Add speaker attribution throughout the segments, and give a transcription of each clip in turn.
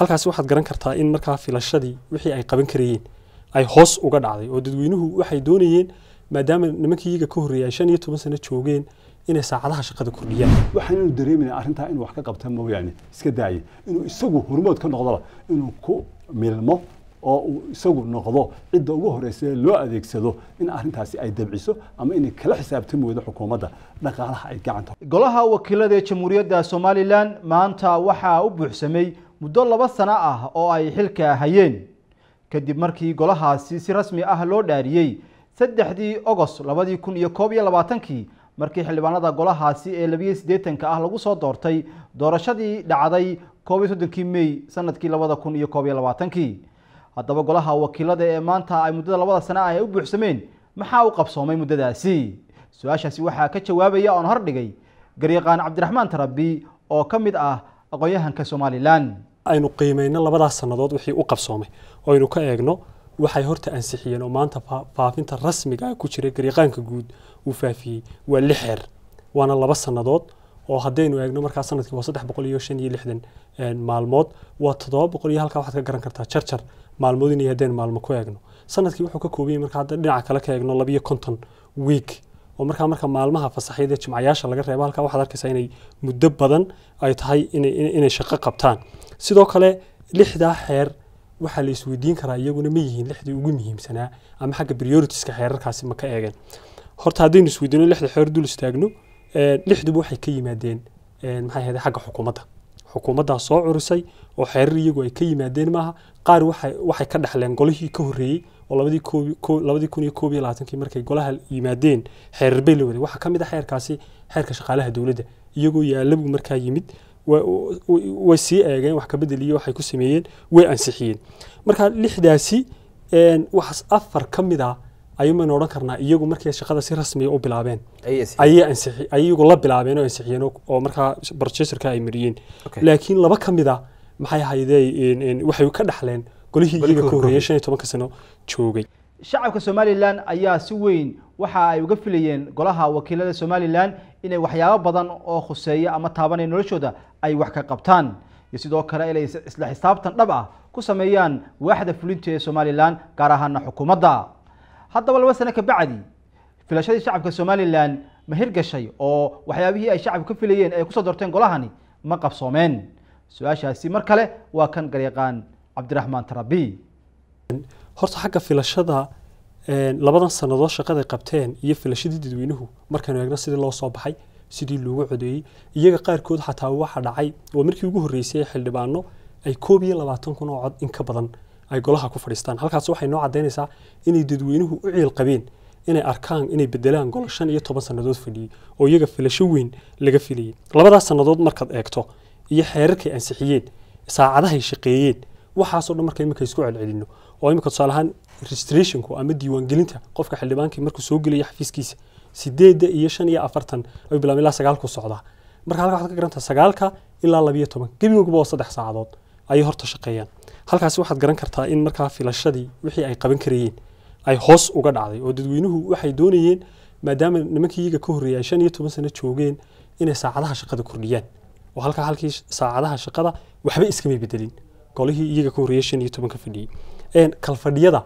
Speaker 1: halkaasi waxaad garan kartaa in markaa filashadii wixii ay qaban karayeen ay hoos uga dhacday oo dadweynuhu waxay doonayeen maadaama nimankii ka horreeyay ay shan iyo toban sano joogeen inay saacadaha
Speaker 2: shaqada kordhiyaan waxaannu dareemanaa arrintaa inuu wax ka qabta mooyaane iska daaya inuu isagu hormood ka noqdaba inuu ku milmo oo uu isagu noqdo cidda ugu horreysa ee loo adeegsado in arrintaasi ay dabciso ama inay kala weydo xukuumadda dhaqaalaha ay gacanta golaha wakiilada ee jamhuuriyadda somalilan maanta waxaa u buuxsamay muddo
Speaker 3: laba sano ah oo ay xilka hayeen kadib markii golahaasi si rasmi ah loo dhaariyey saddexdii ogost labadii kun iyo koob iyo labaatankii markii xildhibaanada golahaasi ee labiyo siddeetanka ah lagu soo doortay doorashadii dhacday koob iyo soddonkii mey sanadkii labada kun iyo koob iyo labaatankii haddaba golaha wakiilada ee maanta ay muddada labada sano ah ay u buuxsameen maxaa u qabsoomay muddadaasi su-aashaasi waxaa ka jawaabaya oon hordhigay
Speaker 1: garyaqaan cabdiraxmaan tarabi oo ka mid ah aqoon-yahanka somalilan aynu qiimayno labadaas sannadood wixii u qabsoomay oo aynu ka eegno waxay horta ansixiyeen oo maanta faafinta rasmiga ku jira gariiqaanka guud uu faafiyey waa lix xeer waana laba sannadood oo haddaynu eegno markaa sanadkii waa saddex boqol iyo shan iyo lixdan maalmood waa todoba boqol iyo halkaa waxaad ka garan kartaa jarjar maalmoodin iyo haddaynu maalmo ku eegno sanadkii wuxuu ka koobayay markaa hadda dhinaca kale ka eegno labiyo konton week oo markaa marka maalmaha fasaxyada jimcayaasha laga reebo halkaa waxaad arkaysaa inay muddo badan ay tahay inay shaqo qabtaan sidoo kale lixdaa xeer waxaa la isweydiin karaa iyaguna ma yihiin lixdii ugu muhiimsanaa ama xagga prioritiska xeerarkaasi ma ka eegeen horta haddaynu isweydiino lixda xeer dul istaagno eh, lixduba waxay ka yimaadeen eh, maxay ahayde xagga xukuumadda xukuumaddaa soo curisay oo xeerar iyagu ay ka yimaadeen maaha qaar waxay ka dhexleen golihii ka horreeyey oo labadii kun iyo koob iyo labaatankii markay golaha yimaadeen xeerar bay la waday waxaa ka mid a xeerkaasi xeerka shaqaalaha dowladda iyagoo yaalabu markaa yimid way sii eegeen wax kabedel iyo waxay ku sameeyeen way ansixiyeen markaa lixdaasi waxaas afar ka mid ah ayuumaynu odhan karnaa iyagu markay shaqada si rasmiya u bilaabeen ayay la bilaabeen oo ansixiyeen oo markaa brocesorka ay mariyeen laakiin laba ka mid maxay ahaydee waxay ka dhaxleen golihii iyaga ka horreeyay shan iyo tobanka sano joogay
Speaker 3: shacabka somalilan ayaa si weyn waxa ay uga filayeen golaha wakiilada somalilan inay waxyaabo badan oo khuseeya ama taabanaya noloshooda ay wax ka qabtaan iyo sidoo kale inay isla xisaabtan dhab ah ku sameeyaan waaxda fulinta ee somalilan gaar ahaana xukuumadda haddaba laba sano ka bacdi filashadii shacabka somalilan ma hirgashay oo waxyaabihii ay shacabku ka filayeen ay kusoo doorteen golahani ma qabsoomeen su-aashaasi mar kale waa kan
Speaker 1: garyaqaan cabdiraxmaan tarabi horta xagga filashada labadan sannadood shaqaday qabteen iyo filashadii dadweynuhu markaynu eegno sidii loo soo baxay sidii loogu codeeyey iyaga qaarkood xataa waxa dhacay waa markii ugu horreysay xildhibaano ay koob iyo labaatan kun oo cod in ka badan ay golaha ku fadhiistaan halkaas waxay noo cadaynaysaa inay dadweynuhu u ciil qabeen inay arkaan inay bedelaan gol shan iyo toban sannadood fadhiyey oo iyaga filasho weyn laga filayay labadaas sannadood markaad eegto iyo xeerarkay ansixiyeen saacadahay shaqeeyeen waxaasoo dhan marka imika isku celcelino oo imika tusaale ahaan registrationku ama diiwaangelinta qofka xildhibaankii markuu soo gelaya xafiiskiisa sideedda iyo shan iyo afartan ay bilaab ilaa sagaalku socdaa marka halka waxaad ka garantaa sagaalka ilaa labiyo toban gebigoogba oo saddex saacadood ayay horta shaqeeyaan halkaas waxaad garan kartaa in markaa filashadii wixii ay qaban karayeen ay hoos uga dhacday oo dadweynuhu waxay doonayeen maadaama nimankii iyaga ka horreeyay ay shan iyo toban sano joogeen inay saacadaha shaqada kordhiyaan oo halkaa halkii saacadaha shaqada waxba iskamay bedelin golihii iyaga ka horreeyay shan iyo toban ka fadhiyey kalfadhiyada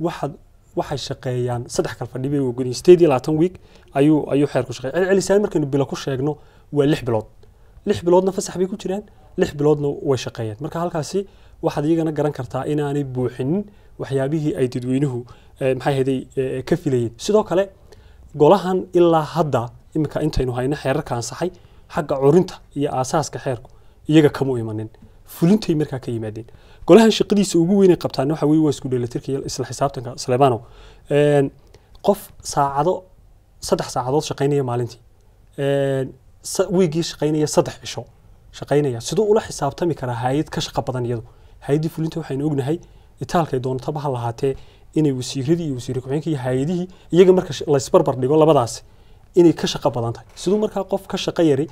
Speaker 1: waxaad waxay shaqeeyaan saddex kalfadhi bay ogolyihin sideed iyo labaatan wiig ayuu ayuu xeerku shaqeeya celcelisaan markaynu bilo ku sheegno waa lix bilood lix biloodna fasax bay ku jiraan lix biloodna way shaqeeyeen marka halkaasi waxaad iyagana garan kartaa inaanay buuxinin waxyaabihii ay dadweynuhu eh, maxayhaday eh, ka filayeen sidoo kale golahan ilaa hadda iminka intaynu hayno xeerarka ansaxay xagga curinta iyo aasaaska xeerku iyaga kamu imanin fulintay markaa ka yimaadeen golahan shaqadiisa ugu weynay qabtaan waxa weye waa isku dheelatirka isla xisaabtanka saleebano qof saacado saddex saacadood shaqaynaya maalintii wiigii shaqaynaya saddex cisho shaqaynaya siduu ula xisaabtami karaa hay-ad ka shaqa badan iyadu hay-addii fulinta waxaynu ognahay itaalkay doontaba ha lahaatee inay wasiiradii iyo wasiir ku-xigeenka iyo hay-adihii iyaga marka laysbarbar dhigo labadaas inay ka shaqo badan tahay siduu markaa qof ka shaqo yari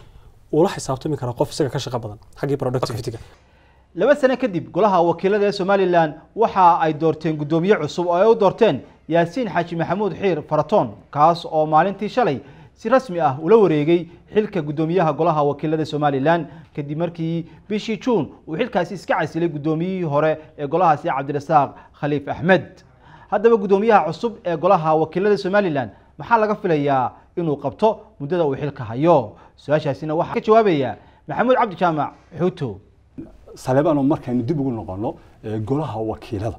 Speaker 1: ula xisaabtami karaa qof isaga ka shaqo badan xaggii productivityga laba sano
Speaker 3: kadib golaha wakiilada ee somalilan waxa ay doorteen guddoomiye cusub oo ay u doorteen yaasiin xaaji maxamuud xiir faratoon kaas oo maalintii shalay si rasmi ah ula wareegay xilka guddoomiyaha golaha wakiilada somalilan kadib markii bishii juun uu xilkaasi iska casilay guddoomiyihii hore ee golahaasi cabdirasaaq khaliif axmed haddaba guddoomiyaha cusub ee golaha wakiilada somalilan maxaa laga filayaa inuu qabto muddada uu xilka hayo
Speaker 2: su-aashaasina waxaa ka jawaabaya maxamuud cabdi jaamac xuuto saleebano markaynu dib ugu noqono golaha wakiilada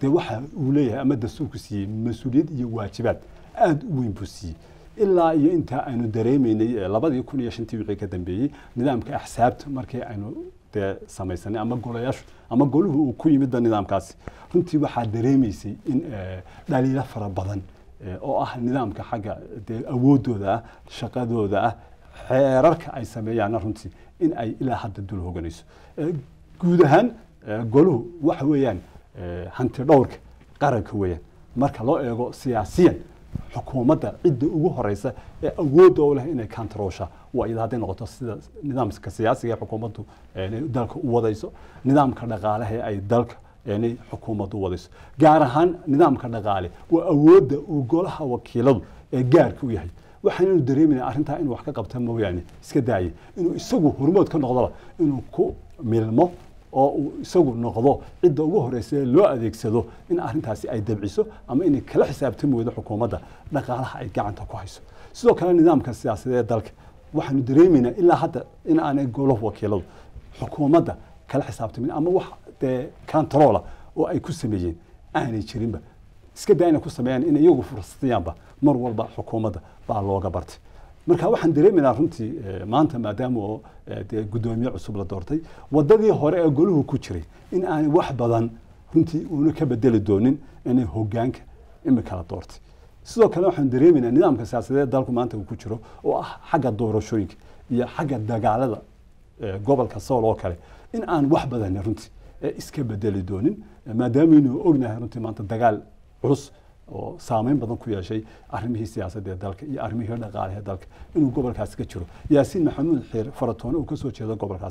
Speaker 2: dee waxa uu leeyahay ama dastuurku siiyey mas-uuliyad iyo waajibaad aada u weyn buu siiyey ilaa iyo intaa aanu dareemaynay labadii kun iyo shantii wixii ka dambeeyey nidaamka axsaabta markii aynu dee samaysanay ama golayaashu ama goluhu uu ku yimidba nidaamkaasi runtii waxaa dareemeysay in dhaliilo fara badan oo ah nidaamka xagga dee awoodooda ah shaqadooda ah xeerarka ay sameeyaana runtii in ay ilaa hadda dul hoganayso guud ahaan goluhu waxa weeyaan hanti dhowrka qaranka weeyaan marka loo eego siyaasiyan xukuumadda cidda ugu horeysa ee awoodda u leh inay kantaroosha waa iyada hadday noqoto sida nidaamka siyaasiga ee xukuumaddu dalka u wadayso nidaamka dhaqaalaha ay dalka xukuumaddu wadayso gaar ahaan nidaamka dhaqaale waa awoodda uu golaha wakiiladu ee gaarka u yahay waxaannu dareemayna arrintaa inuu wax ka qabta mooyaane iska daayay inuu isagu hormood ka noqdaba inuu ku milmo oo uu isagu noqdo cidda ugu horeysa ee loo adeegsado in arintaasi ay dabciso ama inay kala xisaabtami weydo xukuumadda dhaqaalaha ay gacanta ku hayso sidoo kale nidaamka siyaasadee ee dalka waxaanu dareemeynaa ilaa hadda in aanay golo wakiiladu xukuumadda kala xisaabtamin ama wax dee controla oo ay ku sameeyeen aanay jirinba iska daa inay ku sameeyaan in iyagu fursadayaanba mar walba xukuumadda baa looga bartay marka waxaan dareemaynaa runtii eh, maanta maadaama oo eh, dee guddoomiye cusub la doortay waddadii hore ee goluhu ku jiray in aanay wax badan runtii uuna ka bedeli doonin inay hogaanka imikala la doortay sidoo kale waxaan dareemaynaa nidaamka siyaasadeed dalku maanta uu ku jiro oo ah xagga doorashooyinka iyo xagga dagaalada eh, gobolka sool oo kale in aan wax badani runtii iska bedeli doonin maadaama inuu ognahay runtii maanta dagaal culus oo saameyn badan ku yeeshay arrimihii siyaasadda ee dalka iyo arrimihii dhaqaale dalka inuu gobolkaasi ka jiro yaasiin maxamuud xiir faratoone uu ka soo jeedo gobolkaasi